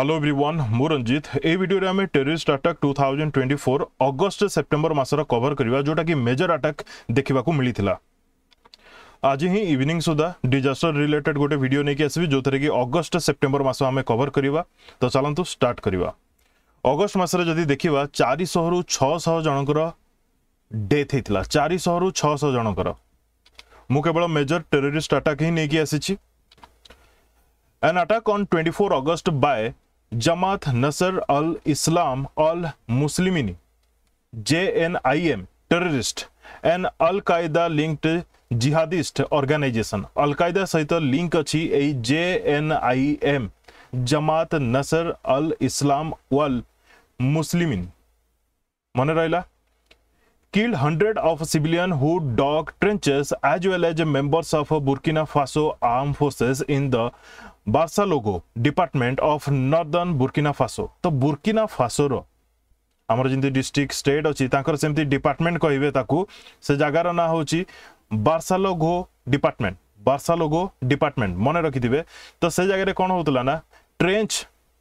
Hello everyone ମୁଁ ରଞ୍ଜିତ ଏହି ଭିଡ଼ିଓରେ ଆମେ terrorist attack two thousand twenty four August September ମାସର କଭର କରିବା ଯେଉଁଟାକି ମେଜର ଆଟାକ୍ मिली ମିଳିଥିଲା आज ही इवनिंग सुधा डिजास्टर रिलेटेड गोटे भिडियो नहीं आसवि जो थे कि अगस्ट सेप्टेम्बर मस हमें कभर करवा तो चलतु स्टार्ट करवा अगस्ट मसरे जदि देखा चार रु छःश जनकर डेथ होता चार रु छःश जनकर मु केवल मेजर टेररिस्ट आटाक ही नहीं आसी an attack on 24 four August by Jamaat Nasr al Islam al Muslimin J N I M terrorist and al Qaeda linked jihadist organisation al Qaeda सहित लिंक अच्छी J N I M Jamaat Nasr al Islam al मुस्लिमिन मन रहा killed 100 of civilians who dug trenches as well as members of Burkina Faso armed forces in the Barsalogho department of northern Burkina Faso ତ Burkina ଫାସୋର ଆମର ଯେମିତି district state ଅଛି ତାଙ୍କର ସେମିତି department କହିବେ ତାକୁ ସେ ଜାଗାର ନାଁ ହେଉଛି ବାର୍ସାଲୋଗୋ ଡିପାର୍ଟମେଣ୍ଟ ବାର୍ସାଲୋଗୋ ଡିପାର୍ଟମେଣ୍ଟ ମନେ ରଖିଥିବେ ତ ସେ ଜାଗାରେ କ'ଣ ହେଉଥିଲା ନା ଟ୍ରେଞ୍ଚ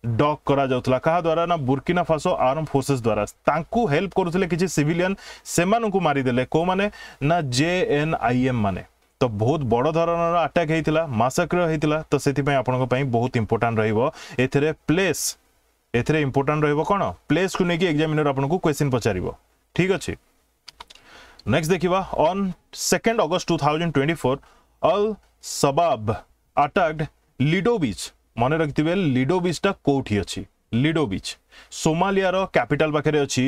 डक कर द्वारा ना बुर्किना फासो आर्म फोर्सेस द्वारा तांकु हेल्प करुले कि सिविलियन से मारिदेले को मैंने ना जे एन आई एम मान तो बहुत बड़ धरण आटाक होता मासक्र होता तो से आप बहुत इंपोर्टाट र्लेस एम्पोर्टाट रण प्लेस को लेकिन एक्जामिनर आपको क्वेश्चन पचार ठीक अच्छे नेक्स्ट देखा on second August two thousand four al Shabaab attacked Lido beach ମନେ ରଖିଥିବେ ଲିଡୋ ବିଚ୍ଟା କେଉଁଠି ଅଛି ଲିଡୋ ବିଚ୍ ସୋମାଲିଆର କ୍ୟାପିଟାଲ ପାଖରେ ଅଛି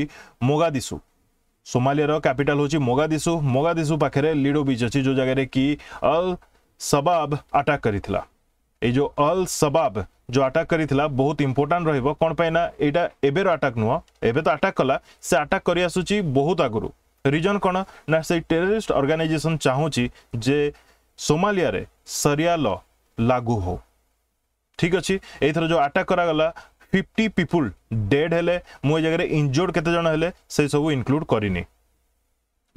ମୋଗାଦିସୁ ସୋମାଲିଆର କ୍ୟାପିଟାଲ ହେଉଛି ମୋଗାଦିସୁ ମୋଗାଦିସୁ ପାଖରେ ଲିଡୋ ବିଚ୍ ଅଛି ଯେଉଁ ଜାଗାରେ କି ଅଲ୍ ସବାବ ଆଟାକ୍ କରିଥିଲା এই যে অল সবাব যে আটাক করে বহুত ইম্পর্টাট রহব কোণ পাই না এইটা এবের আটাক নুহ এবে তো আটাক কলা সে আটাক করে আসুচি বহুত আগর রিজন কোণ না সেই টেরোরিস্ট অর্গানাইজেসন চাহুচি যে সোমালিয়ারে সরিয়া ল লাগু হোক ठीक अच्छे एथर जो आटाक् करागला 50 पीपल डेड हेले मुझे जगह इंजोर्ड के सब इनक्लूड करनी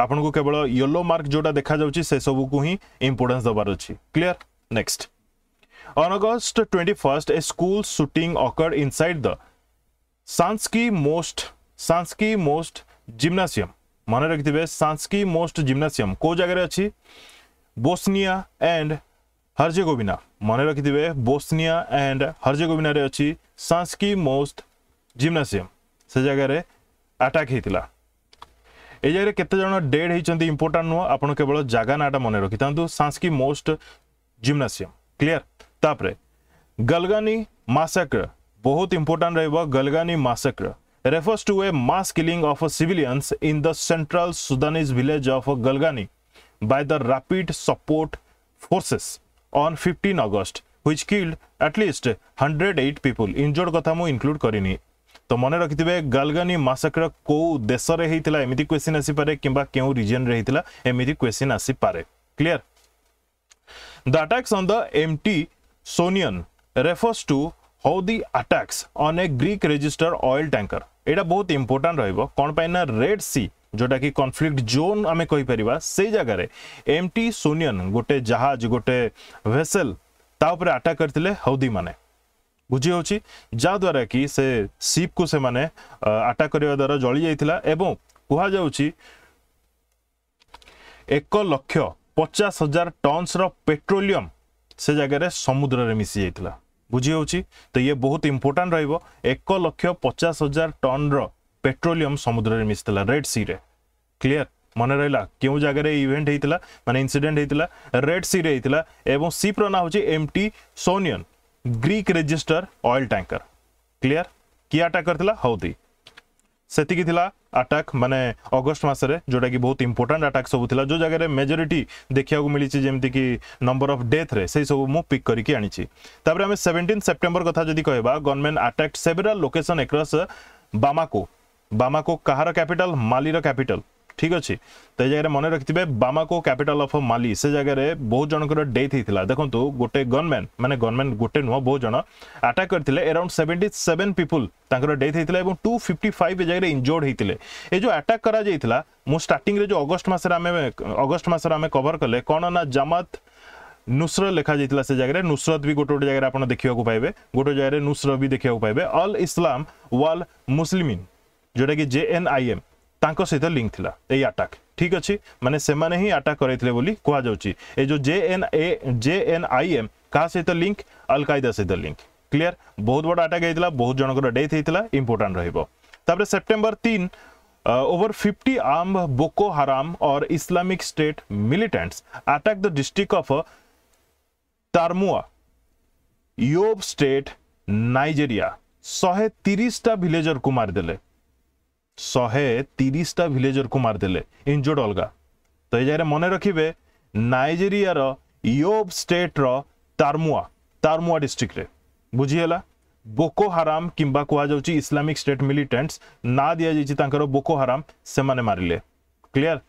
आपन को केवल येलो मार्क जो देखा जा सब कुछ इंपोर्टा दबार अच्छे clear next on August twenty first a school shooting occurred inside the Sanski Most Sanski Most gymnasium मन रखिथे सांस्की मोस्ट जिम्नासीयम कौ जगह अच्छी बोस्निया एंड हर्जेगोविना मन रखि बोस्निया एंड हर्जेगोविन अच्छी सांस्की मोस्ट जिम्नासीयम से जगार आटाक होता यह जगह केतज डेड होती इंपोर्टां नुह आप केवल जगह नाटा मन रखी था सांस्की मोस्ट जिमनासीयम क्लीयर तापर गलगानी मासक्र बहुत important Galgani massacre refers to a mass killing of civilians in the central Sudanese village of Galgani by the rapid support forces on 15 August, which killed at least 108 people. Injured কথা মু include করিনি তো মনে রাখিবে গালগানি মাসাক্র কেউ দেশে হয়েছিল এমিতি কোশ্চিন আসিপারে কিংবা কেউ রিজনরে হয়েছিল এমিতি কোশ্চিন আসিপারে clear The attacks on the empty Sonian refers to how the attacks on a Greek register oil tanker. এটা বহুত ইম্পর্টান্ট রহব কোণ পাই না রেড সি जोटा कि कनफ्लिक्ट जोन आम कहीपर से जगह एम टी सोनियन गोटे जहाज गोटे भेसेल तापर आटाक करते हौदी मैंने बुझी हूँ जहाद्वारा कि से सीप को से आटाक करने द्वारा जली जाइला एवं कह लक्ष पचास हजार टनस रेट्रोलीयम से जगार समुद्र में मिशी जाइला बुझी तो ये बहुत इम्पोर्टा रक्ष पचास हजार टन पेट्रोलियम समुद्र में मिशाला रेड सी रे क्लीयर मन रहा क्यों जगह इवेंट होता मैंने इनसीडेट होता रेड सी रेला और सीप्र ना हूँ M T Sounion Greek register oil tanker clear किए अटाक कर हाउदी से अटाक मानने अगस्ट मस रोटा कि बहुत इंपोर्टाट अटाक सब थी जो जगह मेजोरीटी देखा मिली जमीक नंबर अफ डेथ से सब मुझ पिक करके आनी सेवेन्टीन सेप्टेम्बर कथ जी कह gunmen attacked several location across Bamako Bamako କାହାର କ୍ୟାପିଟାଲ ମାଲିର କ୍ୟାପିଟାଲ ଠିକ୍ ଅଛି ତ ଏ ଜାଗାରେ ମନେ ରଖିଥିବେ ବାମାକୋ କ୍ୟାପିଟାଲ ଅଫ୍ ମାଲି ସେ ଜାଗାରେ ବହୁତ ଜଣଙ୍କର ଡେଥ୍ ହେଇଥିଲା ଦେଖନ୍ତୁ ଗୋଟେ ଗନ୍ମ୍ୟାନ୍ ମାନେ ଗନ୍ମ୍ୟାନ୍ ଗୋଟେ ନୁହଁ ବହୁତ ଜଣ ଆଟାକ୍ କରିଥିଲେ ଏରାଉଣ୍ଡ ସେଭେଣ୍ଟି ସେଭେନ୍ ପିପୁଲ୍ ତାଙ୍କର ଡେଥ୍ ହେଇଥିଲା ଏବଂ ଟୁ ଫିଫ୍ଟି ଫାଇଭ୍ ଏ ଜାଗାରେ ଇଞ୍ଜୋର୍ଡ ହେଇଥିଲେ ଏ ଯେଉଁ ଆଟାକ୍ କରାଯାଇଥିଲା ମୁଁ ଷ୍ଟାର୍ଟିଂରେ ଯେଉଁ ଅଗଷ୍ଟ ମାସରେ ଆମେ ଅଗଷ୍ଟ ମାସରେ ଆମେ କଭର କଲେ କ'ଣ ନା ଜାମାତ नुसर लिखा जाता से जगह नुसरत भी गोटे गोटे जगह आप देखा पाए गोटे जगह नुसर भी देखा पाए अल इस्लाम वाल मुसलिमीन जोटा कि जे एन आई एम तक सहित लिंक थी ये आटाक ठीक अच्छे मानने से आटाक करते कह जो J N A J N I M क्या सहित लिंक अलकायदा सहित लिंक क्लीयर बहुत बड़ा आटाक होता बहुत जन डेथ होता इंपोर्टाट रपर सेप्टेम्बर तीन over fifty armed Boko Haram और Islamic State militants attack the district of Tarmuwa Yobe State Nigeria शहे तीसटा भिलेजर को मारिदे शहे तीसटा भिलेजर को मारदे इंजोर्ड अलग तो यह जगह मन रखिए नाइजेरियार योब स्टेट्र तारमुआ तारमुआ डिस्ट्रिक्ट बुझीगला बोको हराम किंबा इस्लामिक स्टेट मिलिटेंट्स ना दि जाइए बोको हराम से मारे क्लीयर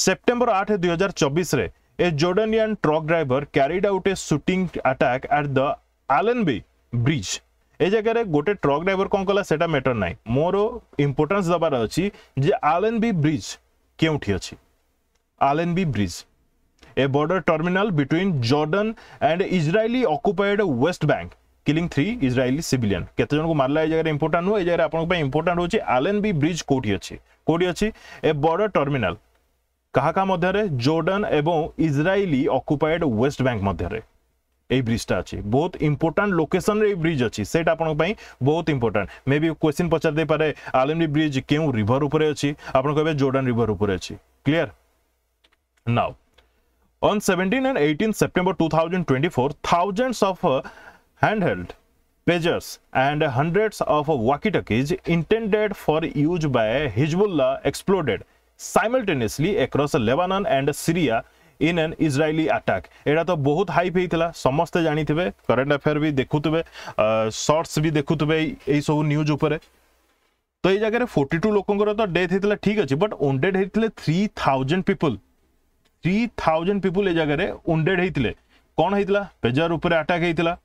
सेप्टेम्बर आठ दुई हजार चबिश a Jordanian truck driver carried out a shooting attack at the Allenby bridge ଏ ଜାଗାରେ ଗୋଟେ ଟ୍ରକ୍ ଡ୍ରାଇଭର କ'ଣ କଲା ସେଟା ମେଟର ନାହିଁ ମୋର ଇମ୍ପୋର୍ଟାନ୍ସ ଦେବାର ଅଛି ଯେ ଆଲ୍ ଏନ୍ ବି ବ୍ରିଜ୍ କେଉଁଠି ଅଛି Allenby bridge a border terminal between Jordan and Israeli occupied West Bank killing 3 Israeli civilian केते जन को मारला ए जगह इंपोर्टेंट हो ए जगह आपन पे इंपोर्टेंट होची आलएनबी ब्रिज कोठी अछि कोठी अछि ए बॉर्डर टर्मिनल कहा का मध्य रे जॉर्डन एवं इजरायली ऑक्युपाइड वेस्ट बैंक मध्य रे এই ব্রিজটা ଅଛି ବହୁତ ଇମ୍ପୋର୍ଟାଣ୍ଟ ଲୋକେସନରେ ଏଇ ବ୍ରିଜ୍ ଅଛି ସେଇଟା ଆପଣଙ୍କ ପାଇଁ ବହୁତ ଇମ୍ପୋର୍ଟାଣ୍ଟ ମେ ବି କ୍ୱେଶ୍ଚିନ୍ ପଚାରି ଦେଇପାରେ ଆଲିମ୍ବି ବ୍ରିଜ୍ କେଉଁ ରିଭର ଉପରେ ଅଛି ଆପଣ କହିବେ ଜୋର୍ଡାନ୍ ରିଭର ଉପରେ ଅଛି clear now On 17 and 18 September 2024, thousands of uh, handheld pagers and hundreds of uh, walkie-talkies intended for use by Hezbollah exploded simultaneously across Lebanon and Syria in an Israeli attack यहाँ तो बहुत hype होता समस्ते जानी current affair भी देखुवे shirts भी देखुवे यही news उपर तो ये जगह फोर्टी टू लोकर तो डेथ होता ठीक अच्छे बट ओंडेड होते three thousand people three thousand people ये जगह ओंडेड होते कौन होता पेजर उपर आटाक होता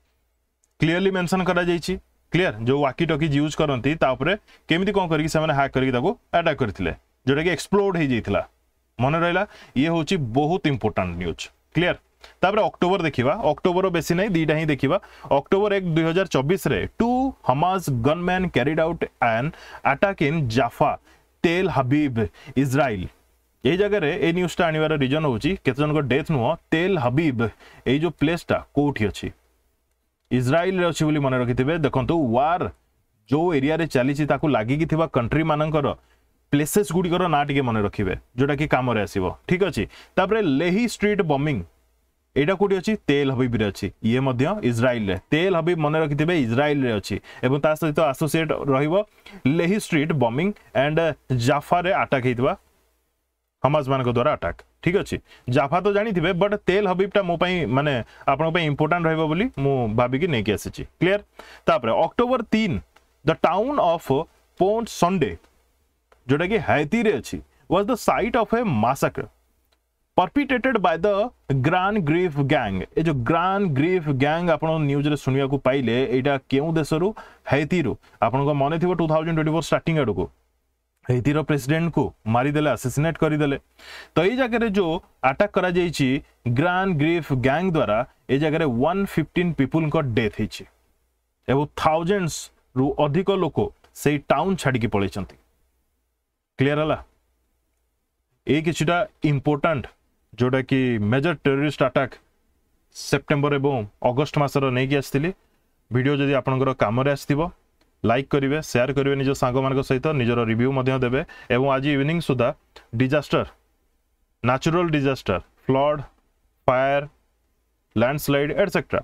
क्लीयरली मेनसन कर क्लीयर जो वाकी टकी यूज करती केमी कौन करके हाक करके अटाक करते जोटा कि एक्सप्लोड हो जाता মনে ରହିଲା ଇଏ ହେଉଛି ବହୁତ ଇମ୍ପୋର୍ଟାଣ୍ଟ ନ୍ୟୁଜ୍ କ୍ଲିଅର ତାପରେ ଅକ୍ଟୋବର ଦେଖିବା ଅକ୍ଟୋବର ବେଶୀ ନାହିଁ ଦୁଇଟା ହିଁ ଦେଖିବା ଅକ୍ଟୋବର ଏକ ଦୁଇ ହଜାର ଚବିଶରେ two Hamas gunmen carried out an attack in Jaffa Tel Aviv Israel এই জায়গায় এই নিউজটা আনবার রিজন হচ্ছে কেতজন ডেথ নুহ তেল হবিব এই যে প্লেসটা কোটি অছি ইসরায়েল অছি বলে মনে রাখি দেখুন ওয়ার যে এরিয়ার চালছে তাকে লাগিকি থাকা কন্ট্রি মানকর ପ୍ଲେସେସ୍ ଗୁଡ଼ିକର ନାଁ ଟିକେ ମନେ ରଖିବେ ଯେଉଁଟାକି କାମରେ ଆସିବ ଠିକ୍ ଅଛି ତାପରେ ଲେହି ଷ୍ଟ୍ରିଟ୍ ବମ୍ବିଂ ଏଇଟା କେଉଁଠି ଅଛି ତେଲ ହବିବରେ ଅଛି ଇଏ ମଧ୍ୟ ଇସ୍ରାଏଲରେ ତେଲ ହବିବ ମନେ ରଖିଥିବେ ଇସ୍ରାଏଲରେ ଅଛି ଏବଂ ତା ସହିତ ଆସୋସିଏଟ୍ ରହିବ ଲେହି ଷ୍ଟ୍ରିଟ୍ ବମ୍ବିଂ ଆଣ୍ଡ ଜାଫାରେ ଆଟାକ୍ ହେଇଥିବା ହମାଜମାନଙ୍କ ଦ୍ୱାରା ଆଟାକ୍ ଠିକ୍ ଅଛି ଜାଫା ତ ଜାଣିଥିବେ ବଟ୍ ତେଲ ହବିବଟା ମୋ ପାଇଁ ମାନେ ଆପଣଙ୍କ ପାଇଁ ଇମ୍ପୋର୍ଟାଣ୍ଟ ରହିବ ବୋଲି ମୁଁ ଭାବିକି ନେଇକି ଆସିଛି କ୍ଲିଅର ତାପରେ ଅକ୍ଟୋବର ତିନ the town of Pont Sonde ଯେଉଁଟାକି ହାଇତିରେ ଅଛି was the site of a massacre perpetrated by the Gran Grif gang ଏ ଯେଉଁ ଗ୍ରାଣ୍ଡ ଗ୍ରୀଫ୍ ଗ୍ୟାଙ୍ଗ ଆପଣ ନ୍ୟୁଜ୍ରେ ଶୁଣିବାକୁ ପାଇଲେ ଏଇଟା କେଉଁ ଦେଶରୁ ହାଇତିରୁ ଆପଣଙ୍କ ମନେ ଥିବ two thousand twenty four starting ଆଡ଼କୁ ହାଇତିର ପ୍ରେସିଡେଣ୍ଟକୁ ମାରିଦେଲେ ଆସେସିନେଟ୍ କରିଦେଲେ ତ ଏଇ ଜାଗାରେ ଯେଉଁ ଆଟାକ୍ କରାଯାଇଛି ଗ୍ରାଣ୍ଡ ଗ୍ରୀଫ୍ ଗ୍ୟାଙ୍ଗ ଦ୍ୱାରା ଏ ଜାଗାରେ ୱାନ୍ ଫିଫ୍ଟିନ୍ ପିପୁଲଙ୍କ ଡେଥ୍ ହେଇଛି ଏବଂ ଥାଉଜେଣ୍ଡସରୁ ଅଧିକ ଲୋକ ସେଇ ଟାଉନ୍ ଛାଡ଼ିକି ପଳାଇଛନ୍ତି क्लियर है ये किसीटा इम्पोर्टाट जोटा कि मेजर टेरोरीस्ट आटाक् सेप्टेम्बर एवं अगस्ट मसर नहीं आसती भिड जदि आप कमरे आइक करेंगे सेयार करेंगे निज सांग सहित निजर रिव्यू देवे और आज इवनिंग सुधा disaster natural disaster flood fire landslide etcetera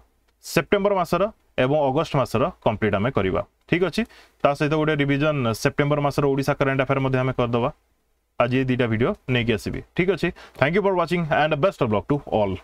September मसर एवं अगस्ट मसर कम्प्लीट आम करवा ঠিক ଅଛି ତା ସହିତ ଗୋଟେ ରିଭିଜନ୍ ସେପ୍ଟେମ୍ବର ମାସର ଓଡ଼ିଶା କରେଣ୍ଟ ଆଫେୟାର ମଧ୍ୟ ଆମେ କରିଦେବା ଆଜି ଦୁଇଟା ଭିଡ଼ିଓ ନେଇକି ଆସିବି ଠିକ୍ ଅଛି thank you for watching and best of luck to all